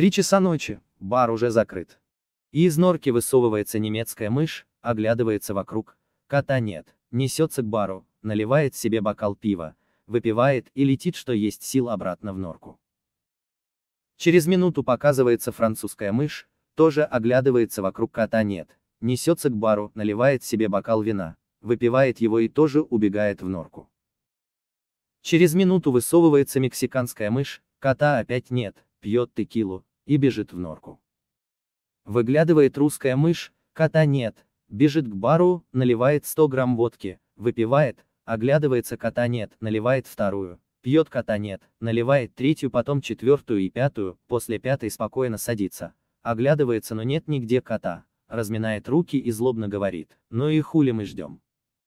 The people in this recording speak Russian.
Три часа ночи, бар уже закрыт. И из норки высовывается немецкая мышь, оглядывается вокруг. Кота нет, несется к бару, наливает себе бокал пива, выпивает и летит, что есть сил обратно в норку. Через минуту показывается французская мышь, тоже оглядывается вокруг кота нет, несется к бару, наливает себе бокал вина, выпивает его и тоже убегает в норку. Через минуту высовывается мексиканская мышь, кота опять нет, пьет текилу, и бежит в норку. Выглядывает русская мышь, кота нет, бежит к бару, наливает 100 грамм водки, выпивает, оглядывается кота нет, наливает вторую, пьет кота нет, наливает третью, потом четвертую и пятую, после пятой спокойно садится, оглядывается, но нет нигде кота, разминает руки и злобно говорит, ну и хули мы ждем.